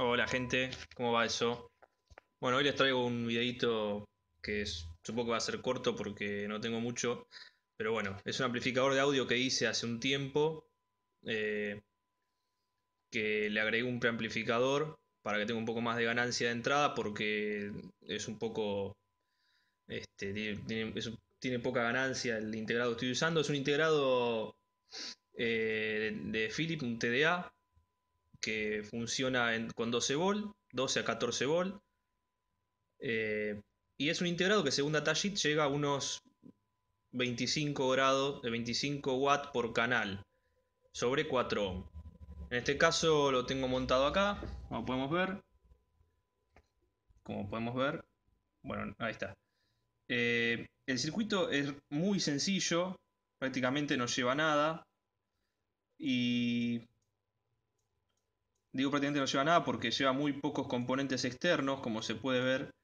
Hola gente, ¿cómo va eso? Bueno, hoy les traigo un videito que es, supongo que va a ser corto porque no tengo mucho, pero bueno, es un amplificador de audio que hice hace un tiempo, eh, que le agregué un preamplificador para que tenga un poco más de ganancia de entrada porque es un poco, este, tiene, poca ganancia el integrado que estoy usando, es un integrado eh, de, de Philip, un TDA, que funciona con 12 volt, 12 a 14 volt. Eh, y es un integrado que según Datasheet llega a unos 25 grados, de 25 watts por canal sobre 4 ohm. En este caso lo tengo montado acá, como podemos ver. Como podemos ver. Bueno, ahí está. Eh, el circuito es muy sencillo, prácticamente no lleva nada. Y digo prácticamente no lleva nada porque lleva muy pocos componentes externos, como se puede ver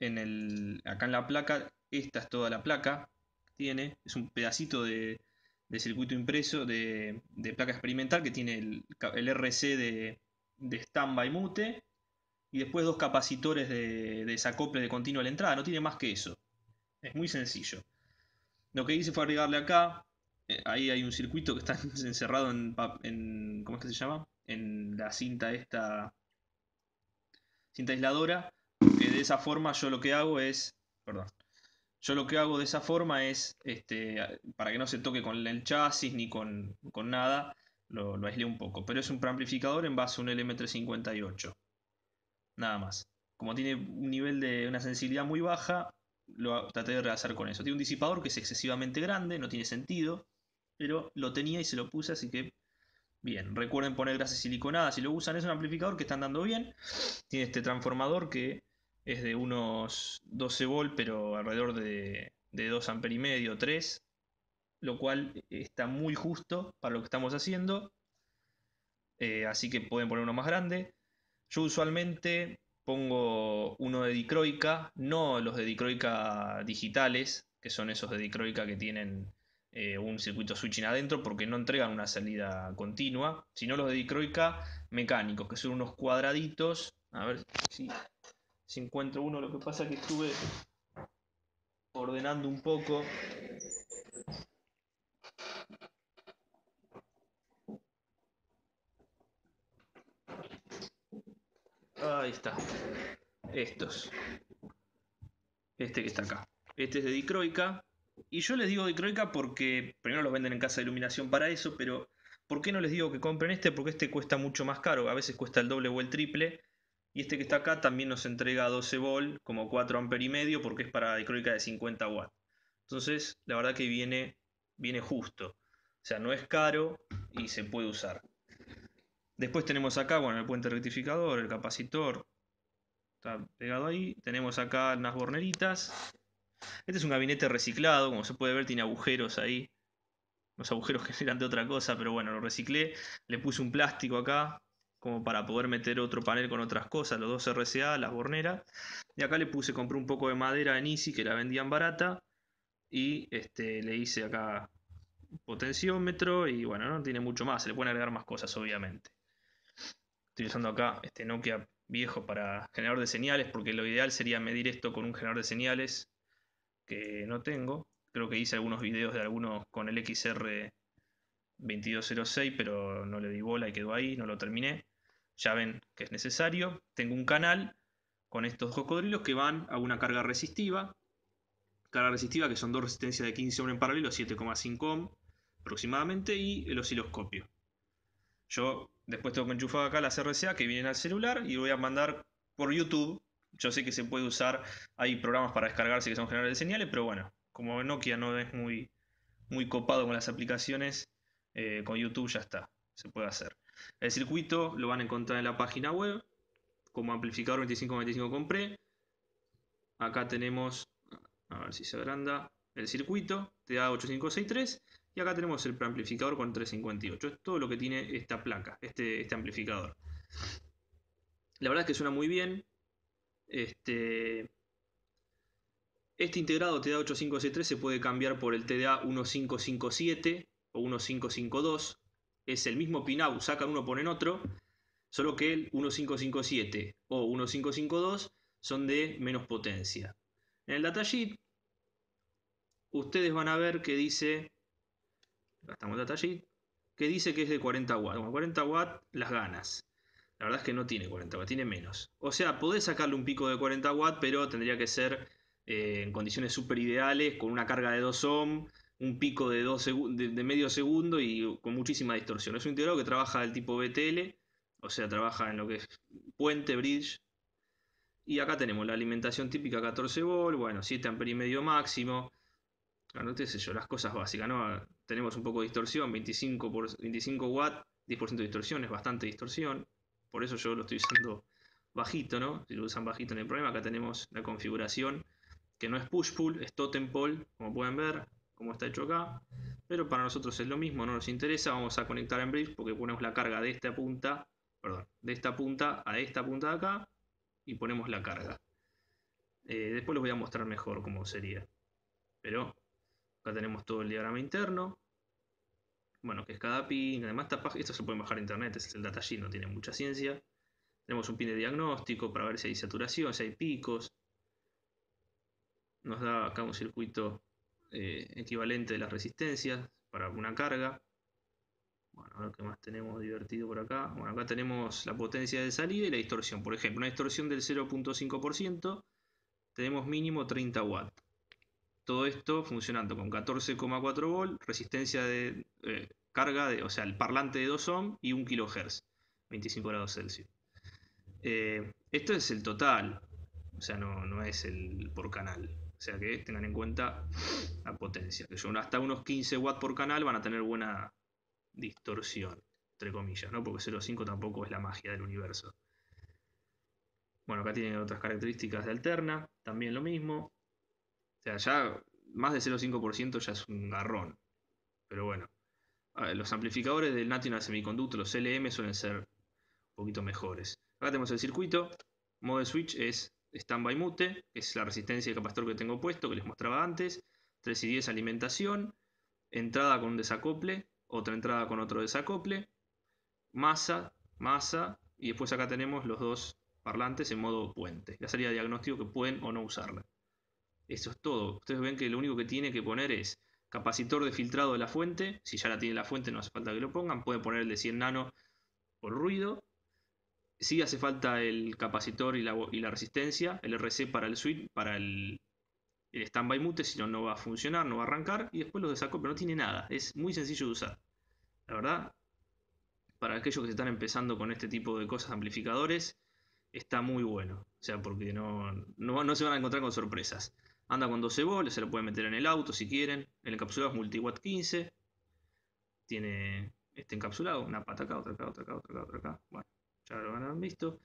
en el, acá en la placa. Esta es toda la placa que tiene, es un pedacito de, circuito impreso, de, placa experimental que tiene el, RC de, de standby mute y después dos capacitores de, desacople de continuo a la entrada, no tiene más que eso. Es muy sencillo. Lo que hice fue agregarle acá, eh, ahí hay un circuito que está encerrado en, en ¿cómo es que se llama? en la cinta esta, cinta aisladora, que de esa forma yo lo que hago es, perdón, yo lo que hago de esa forma es, este, para que no se toque con el chasis ni con, nada, lo, lo aislé un poco. Pero es un preamplificador en base a un LM358. Nada más. Como tiene un nivel de una sensibilidad muy baja, lo traté de rehacer con eso. Tiene un disipador que es excesivamente grande, no tiene sentido, pero lo tenía y se lo puse, así que Bien, recuerden poner grasa siliconada si lo usan. Es un amplificador que están dando bien. Tiene este transformador que es de unos 12 volt, pero alrededor de, de 2 amper y medio, 3. Lo cual está muy justo para lo que estamos haciendo. Eh, así que pueden poner uno más grande. Yo usualmente pongo uno de dicroica, no los de dicroica digitales, que son esos de dicroica que tienen eh, un circuito switching adentro porque no entregan una salida continua, sino los de dicroica mecánicos, que son unos cuadraditos. A ver si, si encuentro uno, lo que pasa es que estuve ordenando un poco. Ahí está. Estos. Este que está acá. Este es de dicroica y yo les digo de Croica porque primero lo venden en casa de iluminación para eso, pero ¿por qué no les digo que compren este? Porque este cuesta mucho más caro, a veces cuesta el doble o el triple. Y este que está acá también nos entrega 12 volt, como 4 amper y medio, porque es para dicroica de 50 watts. Entonces, la verdad que viene, viene justo. O sea, no es caro y se puede usar. Después tenemos acá, bueno, el puente rectificador, el capacitor, está pegado ahí. Tenemos acá unas borneritas este es un gabinete reciclado, como se puede ver, tiene agujeros ahí. Los agujeros que eran de otra cosa, pero bueno, lo reciclé. Le puse un plástico acá, como para poder meter otro panel con otras cosas, los dos RCA, las borneras. Y acá le puse, compré un poco de madera en Easy, que la vendían barata. Y este, le hice acá potenciómetro y bueno, no tiene mucho más, se le pueden agregar más cosas obviamente. Estoy usando acá este Nokia viejo para generador de señales porque lo ideal sería medir esto con un generador de señales que no tengo. Creo que hice algunos videos de algunos con el XR 2206, pero no le di bola y quedó ahí, no lo terminé. Ya ven que es necesario. Tengo un canal con estos cocodrilos que van a una carga resistiva. Carga resistiva que son dos resistencias de 15 ohm en paralelo, 7,5 ohm aproximadamente, y el osciloscopio. Yo después tengo que enchufar acá las RCA que vienen al celular y voy a mandar por YouTube yo sé que se puede usar, hay programas para descargarse que son generadores de señales, pero bueno, como Nokia no es muy, muy copado con las aplicaciones, eh, con YouTube ya está, se puede hacer. El circuito lo van a encontrar en la página web, como amplificador 2525 compré. Acá tenemos, a ver si se agranda, el circuito, te da 8563. Y acá tenemos el preamplificador con 358. Es todo lo que tiene esta placa, este, este amplificador. La verdad es que suena muy bien. Este, este integrado tda 3 se puede cambiar por el TDA1557 o 1552. Es el mismo pinout, sacan uno, ponen otro, solo que el 1557 o 1552 son de menos potencia. En el datasheet, ustedes van a ver que dice, datasheet, que dice que es de 40 watts. 40 watts las ganas. La verdad es que no tiene 40 w tiene menos. O sea, podés sacarle un pico de 40 w pero tendría que ser eh, en condiciones súper ideales, con una carga de 2 ohm, un pico de, de, medio segundo y con muchísima distorsión. Es un integrado que trabaja del tipo BTL, o sea, trabaja en lo que es puente, bridge. Y acá tenemos la alimentación típica 14 v bueno, 7 amper y medio máximo. Bueno, te sé yo, las cosas básicas, ¿no? Tenemos un poco de distorsión, 25, por, 25 watts, 10% de distorsión, es bastante distorsión por eso yo lo estoy usando bajito, ¿no? Si lo usan bajito no el problema, acá tenemos la configuración que no es push-pull, es totem pull como pueden ver, como está hecho acá. Pero para nosotros es lo mismo, no nos interesa, vamos a conectar en bridge porque ponemos la carga de esta punta, perdón, de esta punta a esta punta de acá y ponemos la carga. Eh, después les voy a mostrar mejor cómo sería. Pero acá tenemos todo el diagrama interno, bueno, que es cada pin, además esto se puede bajar en internet, es el data datasheet, no tiene mucha ciencia. Tenemos un pin de diagnóstico para ver si hay saturación, si hay picos. Nos da acá un circuito eh, equivalente de las resistencias para una carga. Bueno, a ver qué más tenemos divertido por acá. Bueno, acá tenemos la potencia de salida y la distorsión. Por ejemplo, una distorsión del 0.5%, tenemos mínimo 30 watts. Todo esto funcionando con 14,4 volt, resistencia de eh, carga, de, o sea, el parlante de 2 ohm y 1 kHz, 25 grados Celsius. Eh, esto es el total, o sea, no, es el por canal. O sea que tengan en cuenta la potencia, que son hasta unos 15 watts por canal van a tener buena distorsión, entre comillas, ¿no? Porque 0.5 tampoco es la magia del universo. Bueno, acá tienen otras características de alterna, también lo mismo. O sea, ya más de 0,5% ya es un garrón. Pero bueno, los amplificadores del National Semiconductor, los LM, suelen ser un poquito mejores. Acá tenemos el circuito. Modo switch es standby mute, es la resistencia y capacitor que tengo puesto, que les mostraba antes. 3 y 10 alimentación. Entrada con un desacople, otra entrada con otro desacople. Masa, masa. Y después acá tenemos los dos parlantes en modo puente. La salida de diagnóstico que pueden o no usarla. Eso es todo. Ustedes ven que lo único que tiene que poner es capacitor de filtrado de la fuente. Si ya la tiene la fuente, no hace falta que lo pongan. Puede poner el de 100 nano por ruido. Si hace falta el capacitor y la, y la, resistencia, el RC para el switch, para el, standby mute, si no, no va a funcionar, no va a arrancar. Y después lo pero no tiene nada. Es muy sencillo de usar. La verdad, para aquellos que se están empezando con este tipo de cosas amplificadores, está muy bueno. O sea, porque no se van a encontrar con sorpresas. Anda con 12 volts, se lo pueden meter en el auto si quieren. El encapsulado es multiwatt 15. Tiene este encapsulado, una pata acá, otra acá, otra acá, otra acá, Bueno, ya lo han visto.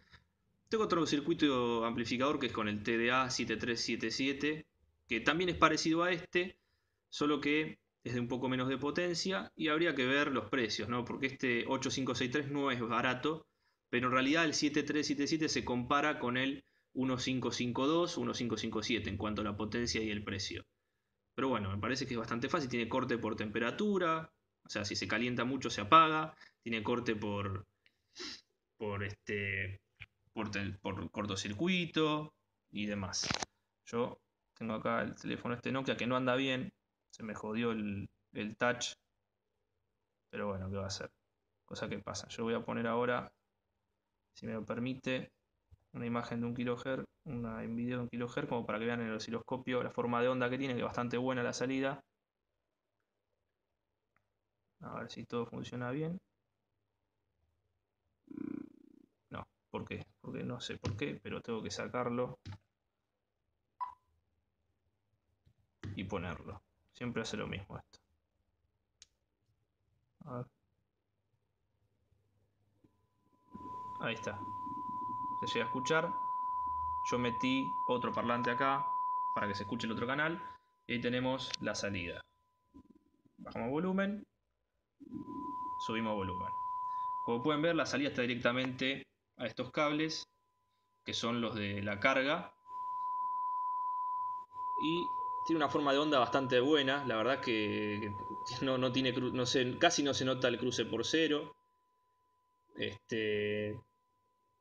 Tengo otro circuito amplificador que es con el TDA 7377, que también es parecido a este, solo que es de un poco menos de potencia y habría que ver los precios, ¿no? Porque este 8563 no es barato, pero en realidad el 7377 se compara con el 1552, 1557 en cuanto a la potencia y el precio. Pero bueno, me parece que es bastante fácil. Tiene corte por temperatura, o sea, si se calienta mucho se apaga. Tiene corte por, por, este, por, cortocircuito y demás. Yo tengo acá el teléfono este Nokia que no anda bien. Se me jodió el, el touch. Pero bueno, ¿qué va a hacer? Cosa que pasa. Yo voy a poner ahora, si me lo permite, una imagen de un kilohertz, una, en video de un kilohertz, como para que vean en el osciloscopio la forma de onda que tiene, que es bastante buena la salida. A ver si todo funciona bien. No, ¿por qué? Porque no sé por qué, pero tengo que sacarlo y ponerlo. Siempre hace lo mismo esto. Ahí está se a escuchar. Yo metí otro parlante acá para que se escuche el otro canal. Y ahí tenemos la salida. Bajamos volumen. Subimos volumen. Como pueden ver, la salida está directamente a estos cables, que son los de la carga. Y tiene una forma de onda bastante buena. La verdad que no, tiene casi no se nota el cruce por cero. Este,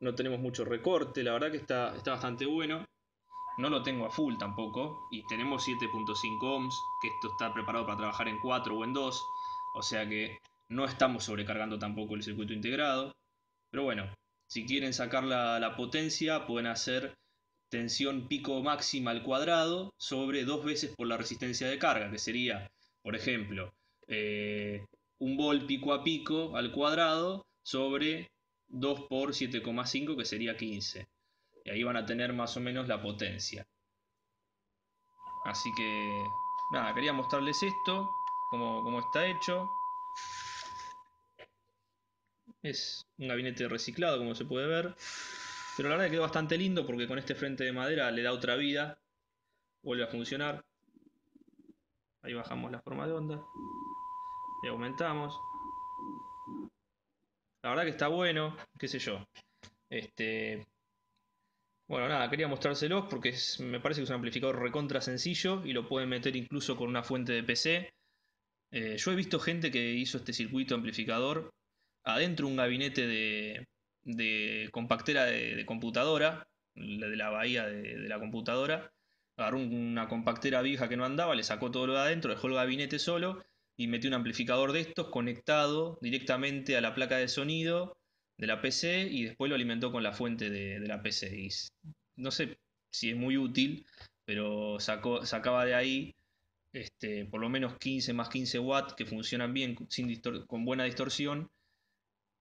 no tenemos mucho recorte, la verdad que está, está bastante bueno. No lo tengo a full tampoco y tenemos 7.5 ohms, que esto está preparado para trabajar en 4 o en 2, o sea que no estamos sobrecargando tampoco el circuito integrado. Pero bueno, si quieren sacar la, potencia pueden hacer tensión pico máxima al cuadrado sobre dos veces por la resistencia de carga, que sería, por ejemplo, eh, un volt pico a pico al cuadrado sobre 2 por 7,5 que sería 15. Y ahí van a tener más o menos la potencia. Así que, nada, quería mostrarles esto, como está hecho. Es un gabinete reciclado, como se puede ver. Pero la verdad que quedó bastante lindo porque con este frente de madera le da otra vida. Vuelve a funcionar. Ahí bajamos la forma de onda. y aumentamos. La verdad que está bueno, qué sé yo. Este, bueno, nada, quería mostrárselos porque me parece que es un amplificador recontra sencillo y lo pueden meter incluso con una fuente de PC. Eh, yo he visto gente que hizo este circuito amplificador adentro un gabinete de, compactera de, computadora, de la bahía de, de, la computadora. Agarró una compactera vieja que no andaba, le sacó todo lo de adentro, dejó el gabinete solo y metí un amplificador de estos conectado directamente a la placa de sonido de la PC y después lo alimentó con la fuente de, la PC. no sé si es muy útil, pero sacaba de ahí este, por lo menos 15 más 15 watts que funcionan bien sin con buena distorsión.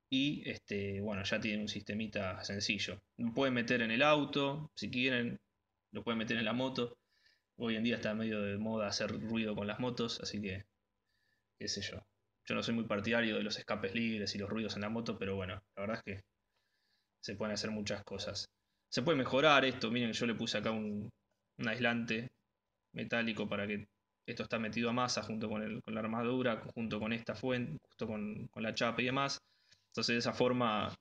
Y este, bueno, ya tiene un sistemita sencillo. Lo pueden meter en el auto, si quieren, lo pueden meter en la moto. Hoy en día está medio de moda hacer ruido con las motos, así que qué sé yo. Yo no soy muy partidario de los escapes libres y los ruidos en la moto, pero bueno, la verdad es que se pueden hacer muchas cosas. Se puede mejorar esto, miren, yo le puse acá un, aislante metálico para que esto está metido a masa junto con, la armadura, junto con esta fuente, justo con, la chapa y demás. Entonces de esa forma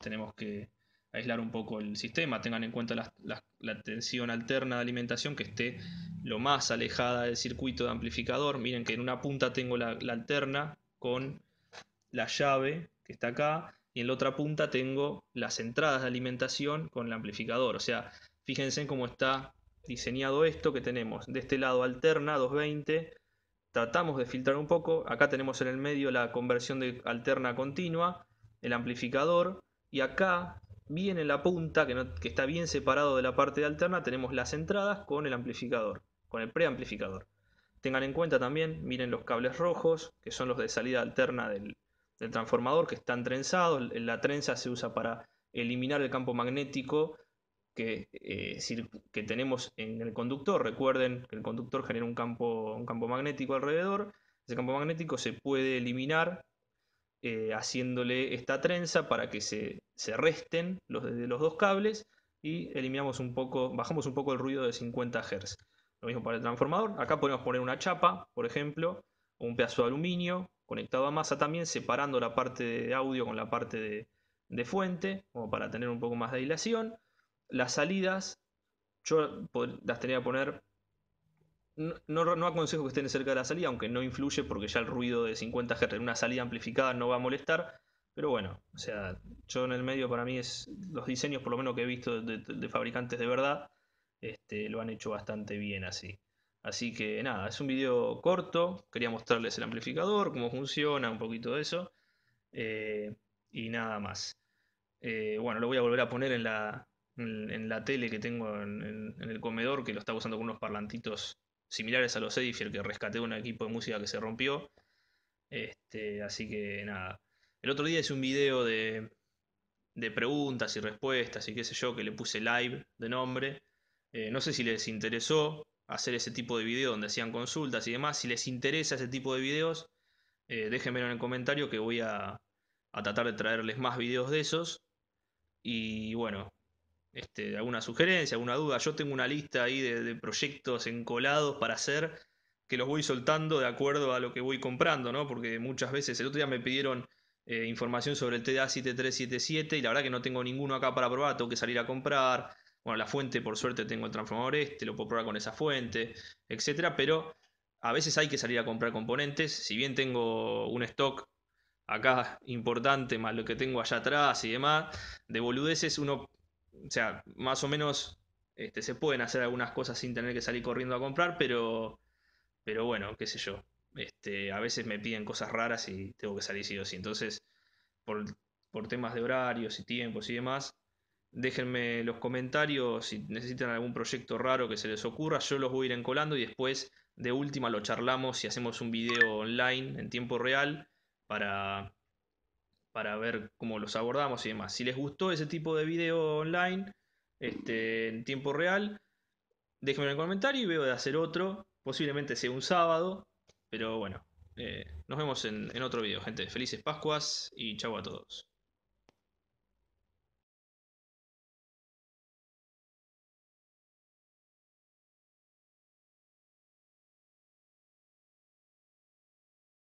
tenemos que aislar un poco el sistema, tengan en cuenta la tensión alterna de alimentación que esté lo más alejada del circuito de amplificador. Miren que en una punta tengo la, alterna con la llave que está acá y en la otra punta tengo las entradas de alimentación con el amplificador. O sea, fíjense en cómo está diseñado esto que tenemos. De este lado alterna 220, tratamos de filtrar un poco. Acá tenemos en el medio la conversión de alterna continua, el amplificador y acá bien en la punta, que está bien separado de la parte de alterna, tenemos las entradas con el amplificador con el preamplificador. Tengan en cuenta también, miren los cables rojos, que son los de salida alterna del, transformador, que están trenzados. La trenza se usa para eliminar el campo magnético eh, que, tenemos en el conductor. Recuerden que el conductor genera un campo, magnético alrededor. Ese campo magnético se puede eliminar eh, haciéndole esta trenza para que se, resten los, los dos cables y eliminamos un poco, bajamos un poco el ruido de 50 Hz. Lo mismo para el transformador. Acá podemos poner una chapa, por ejemplo, o un pedazo de aluminio conectado a masa también, separando la parte de audio con la parte de, fuente, como para tener un poco más de aislación. Las salidas, yo las tenía que poner no, aconsejo que estén cerca de la salida, aunque no influye porque ya el ruido de 50 Hz en una salida amplificada no va a molestar. Pero bueno, o sea, yo en el medio para mí es los diseños, por lo menos que he visto de fabricantes de verdad, este, lo han hecho bastante bien así. Así que nada, es un video corto, quería mostrarles el amplificador, cómo funciona, un poquito de eso, eh, y nada más. Eh, bueno, lo voy a volver a poner en la, tele que tengo en, el comedor, que lo estaba usando con unos parlantitos similares a los Edifier, que rescaté un equipo de música que se rompió. Este, así que nada. El otro día hice un video de, de preguntas y respuestas y qué sé yo, que le puse live de nombre. Eh, no sé si les interesó hacer ese tipo de video donde hacían consultas y demás. Si les interesa ese tipo de videos, eh, déjenmelo en el comentario que voy a, tratar de traerles más videos de esos. Y bueno, este, alguna sugerencia, alguna duda. Yo tengo una lista ahí de, proyectos encolados para hacer que los voy soltando de acuerdo a lo que voy comprando, ¿no? Porque muchas veces, el otro día me pidieron eh, información sobre el TDA 7377 y la verdad que no tengo ninguno acá para probar, tengo que salir a comprar bueno, la fuente, por suerte, tengo el transformador este, lo puedo probar con esa fuente, etcétera, pero a veces hay que salir a comprar componentes. Si bien tengo un stock acá importante, más lo que tengo allá atrás y demás, de boludeces uno, o sea, más o menos este, se pueden hacer algunas cosas sin tener que salir corriendo a comprar, pero, pero bueno, qué sé yo. Este, a veces me piden cosas raras y tengo que salir sí o sí. Entonces, por temas de horarios y tiempos y demás, Déjenme los comentarios si necesitan algún proyecto raro que se les ocurra. Yo los voy a ir encolando y después de última lo charlamos y hacemos un video online en tiempo real para, para ver cómo los abordamos y demás. Si les gustó ese tipo de video online este, en tiempo real, déjenme en el comentario y veo de hacer otro. Posiblemente sea un sábado, pero bueno. Eh, nos vemos en, en otro video, gente. Felices Pascuas y chau a todos.